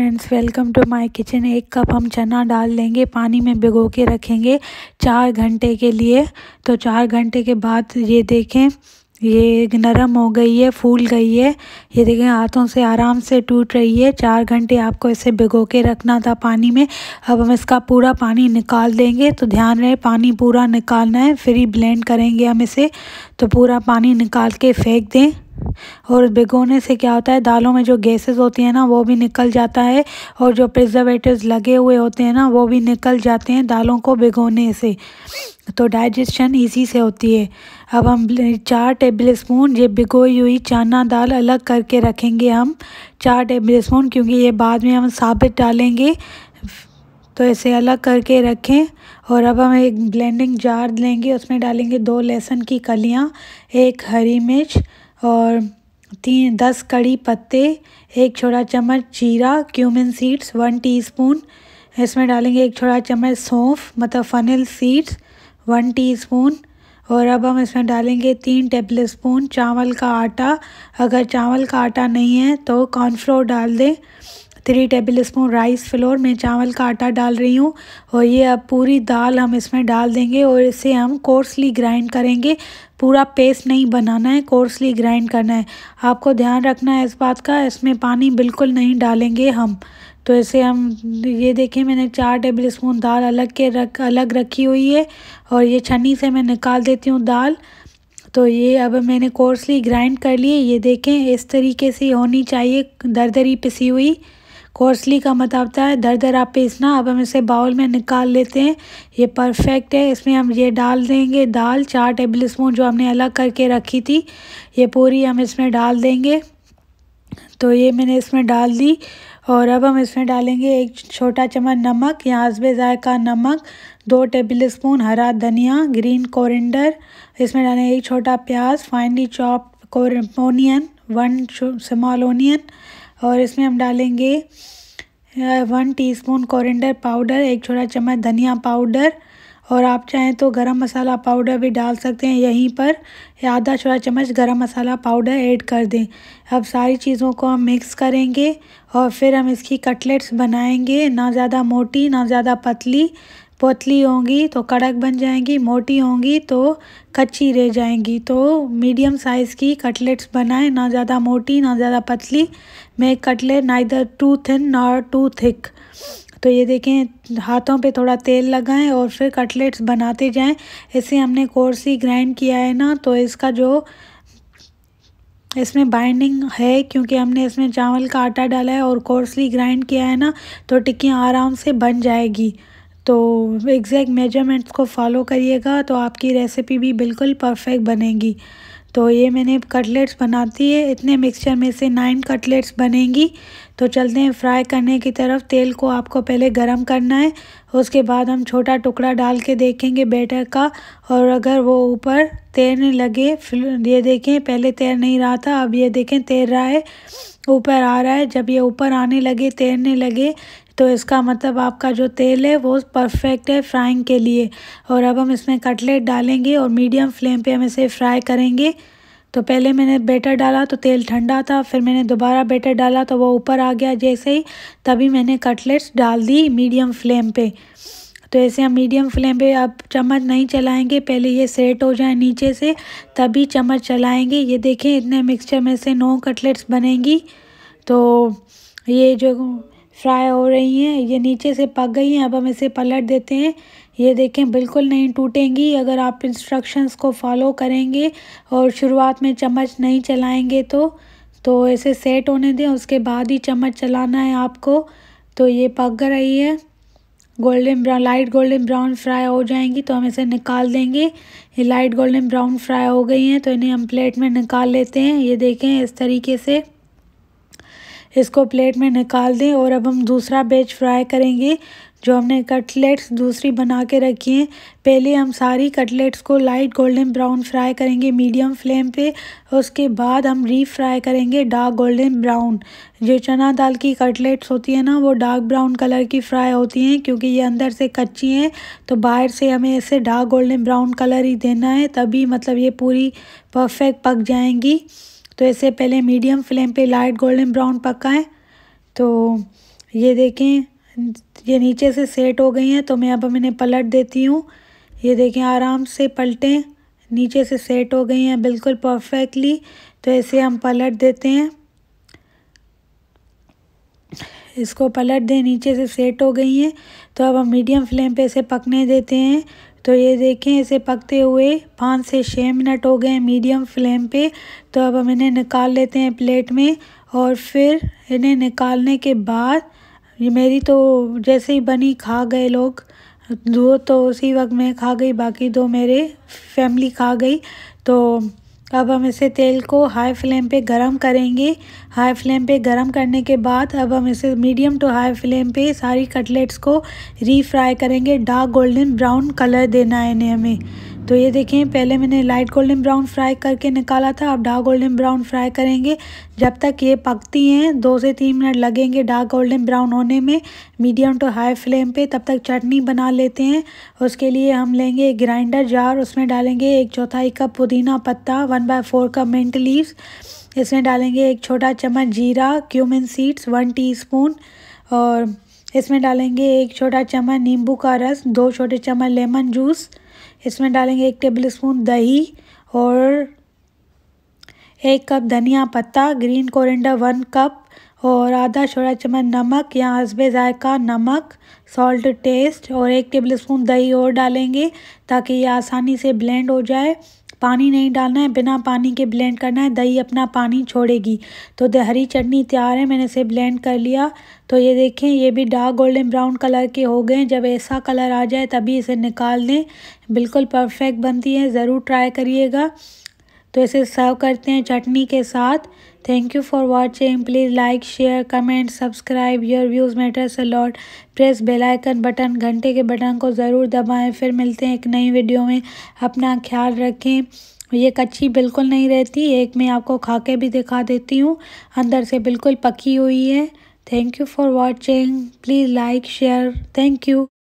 friends welcome to my kitchen एक cup हम चना डाल लेंगे पानी में भिगो के रखेंगे चार घंटे के लिए तो चार घंटे के बाद ये देखें ये नरम हो गई है फूल गई है ये देखें हाथों से आराम से टूट रही है चार घंटे आपको इसे भिगो के रखना था पानी में अब हम इसका पूरा पानी निकाल देंगे तो ध्यान रहे पानी पूरा निकालना है फिर ही ब्लेंड करेंगे हम इसे तो पूरा पानी निकाल के फेंक दें और भिगोने से क्या होता है दालों में जो गैसेस होती हैं ना वो भी निकल जाता है और जो प्रिजर्वेटिव लगे हुए होते हैं ना वो भी निकल जाते हैं दालों को भिगोने से तो डाइजेशन इजी से होती है अब हम चार टेबल स्पून ये भिगोई हुई चना दाल अलग करके रखेंगे हम चार टेबल स्पून क्योंकि ये बाद में हम साबित डालेंगे तो ऐसे अलग करके रखें और अब हम एक ब्लेंडिंग जार लेंगे उसमें डालेंगे दो लहसुन की कलियाँ एक हरी मिर्च और तीन दस कड़ी पत्ते एक छोटा चम्मच जीरा क्यूमिन सीड्स वन टीस्पून इसमें डालेंगे एक छोटा चम्मच सौंफ मतलब फनल सीड्स वन टीस्पून और अब हम इसमें डालेंगे तीन टेबल स्पून चावल का आटा अगर चावल का आटा नहीं है तो कॉर्नफ्लोर डाल दें three tablespoon rice flour में चावल का आटा डाल रही हूँ और ये अब पूरी दाल हम इसमें डाल देंगे और इसे हम कोर्सली ग्राइंड करेंगे पूरा पेस्ट नहीं बनाना है कोर्सली ग्राइंड करना है आपको ध्यान रखना है इस बात का इसमें पानी बिल्कुल नहीं डालेंगे हम तो इसे हम ये देखें मैंने चार टेबल स्पून दाल अलग के रख अलग रखी हुई है और ये छन्नी से मैं निकाल देती हूँ दाल तो ये अब मैंने कोर्सली ग्राइंड कर लिए ये देखें इस तरीके से होनी चाहिए दरदरी पिसी हुई कोर्सली का मतलब आता है दर आप पीसना अब हम इसे बाउल में निकाल लेते हैं ये परफेक्ट है इसमें हम ये डाल देंगे दाल चार टेबल स्पून जो हमने अलग करके रखी थी ये पूरी हम इसमें डाल देंगे तो ये मैंने इसमें डाल दी और अब हम इसमें डालेंगे एक छोटा चम्मच नमक या हसबे ज़ायका नमक दो टेबल स्पून हरा धनिया ग्रीन कोरिंडर इसमें डालेंगे एक छोटा प्याज फाइनली चॉप कोर ओनियन वन स्मॉल ओनियन और इसमें हम डालेंगे वन टीस्पून कोरिएंडर पाउडर एक छोटा चम्मच धनिया पाउडर और आप चाहें तो गरम मसाला पाउडर भी डाल सकते हैं यहीं पर आधा छोटा चम्मच गरम मसाला पाउडर ऐड कर दें अब सारी चीज़ों को हम मिक्स करेंगे और फिर हम इसकी कटलेट्स बनाएंगे ना ज़्यादा मोटी ना ज़्यादा पतली पतली होंगी तो कड़क बन जाएंगी मोटी होंगी तो कच्ची रह जाएंगी तो मीडियम साइज़ की कटलेट्स बनाएं ना ज़्यादा मोटी ना ज़्यादा पतली मैं कटलेट ना इधर टू थिन ना टू थिक तो ये देखें हाथों पे थोड़ा तेल लगाएं और फिर कटलेट्स बनाते जाएं ऐसे हमने कोर्सी ग्राइंड किया है ना तो इसका जो इसमें बाइंडिंग है क्योंकि हमने इसमें चावल का आटा डाला है और कोर्सली ग्राइंड किया है ना तो टिक्कियाँ आराम से बन जाएगी तो एग्जैक्ट मेजरमेंट्स को फॉलो करिएगा तो आपकी रेसिपी भी बिल्कुल परफेक्ट बनेगी तो ये मैंने कटलेट्स बनाती है इतने मिक्सचर में से नाइन कटलेट्स बनेंगी तो चलते हैं फ्राई करने की तरफ तेल को आपको पहले गरम करना है उसके बाद हम छोटा टुकड़ा डाल के देखेंगे बैटर का और अगर वो ऊपर तैरने लगे ये देखें पहले तैर नहीं रहा था अब ये देखें तैर रहा है ऊपर आ रहा है जब ये ऊपर आने लगे तैरने लगे तो इसका मतलब आपका जो तेल है वो परफेक्ट है फ्राइंग के लिए और अब हम इसमें कटलेट डालेंगे और मीडियम फ्लेम पे हम इसे फ्राई करेंगे तो पहले मैंने बेटर डाला तो तेल ठंडा था फिर मैंने दोबारा बेटर डाला तो वो ऊपर आ गया जैसे ही तभी मैंने कटलेट्स डाल दी मीडियम फ्लेम पे तो ऐसे हम मीडियम फ्लेम पे अब चम्मच नहीं चलाएंगे पहले ये सेट हो जाए नीचे से तभी चम्मच चलाएंगे ये देखें इतने मिक्सचर में से नौ कटलेट्स बनेंगी तो ये जो फ्राई हो रही हैं ये नीचे से पक गई हैं अब हम इसे पलट देते हैं ये देखें बिल्कुल नहीं टूटेंगी अगर आप इंस्ट्रक्शंस को फॉलो करेंगे और शुरुआत में चम्मच नहीं चलाएंगे तो तो इसे सेट होने दें उसके बाद ही चम्मच चलाना है आपको तो ये पक रही है golden brown light golden brown fry हो जाएंगी तो हम इसे निकाल देंगे ये लाइट गोल्डन ब्राउन फ्राई हो गई हैं तो इन्हें हम प्लेट में निकाल लेते हैं ये देखें इस तरीके से इसको प्लेट में निकाल दें और अब हम दूसरा बेच फ्राई करेंगे जो हमने कटलेट्स दूसरी बना के रखी हैं पहले हम सारी कटलेट्स को लाइट गोल्डन ब्राउन फ्राई करेंगे मीडियम फ्लेम पे उसके बाद हम री फ्राई करेंगे डार्क गोल्डन ब्राउन जो चना दाल की कटलेट्स होती है ना वो डार्क ब्राउन कलर की फ्राई होती हैं क्योंकि ये अंदर से कच्ची हैं तो बाहर से हमें इसे डार्क गोल्डन ब्राउन कलर ही देना है तभी मतलब ये पूरी परफेक्ट पक जाएंगी तो इसे पहले मीडियम फ्लेम पे लाइट गोल्डन ब्राउन पकाएं तो ये देखें ये नीचे से सेट हो गई हैं तो मैं अब इन्हें पलट देती हूँ ये देखें आराम से पलटें नीचे से सेट हो गई हैं बिल्कुल परफेक्टली तो ऐसे हम पलट देते हैं इसको पलट दें नीचे से सेट हो गई हैं तो अब हम मीडियम फ्लेम पे इसे पकने देते हैं तो ये देखें इसे पकते हुए पाँच से छः मिनट हो गए हैं मीडियम फ्लेम पे तो अब हम इन्हें निकाल लेते हैं प्लेट में और फिर इन्हें निकालने के बाद ये मेरी तो जैसे ही बनी खा गए लोग दो तो उसी वक्त मैं खा गई बाकी दो मेरे फैमिली खा गई तो अब हम इसे तेल को हाई फ्लेम पे गरम करेंगे हाई फ्लेम पे गरम करने के बाद अब हम इसे मीडियम टू हाई फ्लेम पे सारी कटलेट्स को रीफ्राई करेंगे डार्क गोल्डन ब्राउन कलर देना है इन्हें हमें तो ये देखें पहले मैंने लाइट गोल्डन ब्राउन फ्राई करके निकाला था अब डार्क गोल्डन ब्राउन फ्राई करेंगे जब तक ये पकती हैं दो से तीन मिनट लगेंगे डार्क गोल्डन ब्राउन होने में मीडियम टू हाई फ्लेम पे तब तक चटनी बना लेते हैं उसके लिए हम लेंगे ग्राइंडर जार उसमें डालेंगे एक चौथाई कप पुदीना पत्ता one by four cup mint leaves इसमें डालेंगे एक छोटा चम्मच जीरा क्यूमिन सीड्स वन टी और इसमें डालेंगे एक छोटा चम्मच नींबू का रस दो छोटे चम्मच लेमन जूस इसमें डालेंगे एक टेबल स्पून दही और एक कप धनिया पत्ता ग्रीन कोरिंडा वन कप और आधा छोटा चम्मच नमक या हसबे ज़ायका नमक सॉल्ट टेस्ट और एक टेबल स्पून दही और डालेंगे ताकि ये आसानी से ब्लेंड हो जाए पानी नहीं डालना है बिना पानी के ब्लेंड करना है दही अपना पानी छोड़ेगी तो हरी चटनी तैयार है मैंने इसे ब्लेंड कर लिया तो ये देखें ये भी डार्क गोल्डन ब्राउन कलर के हो गए जब ऐसा कलर आ जाए तभी इसे निकाल दें बिल्कुल परफेक्ट बनती है ज़रूर ट्राई करिएगा तो इसे सर्व करते हैं चटनी के साथ thank you for watching please like share comment subscribe your views matters a lot press bell icon button घंटे के बटन को ज़रूर दबाएं फिर मिलते हैं एक नई वीडियो में अपना ख्याल रखें ये कच्ची बिल्कुल नहीं रहती एक मैं आपको खा के भी दिखा देती हूँ अंदर से बिल्कुल पकी हुई है thank you for watching please like share thank you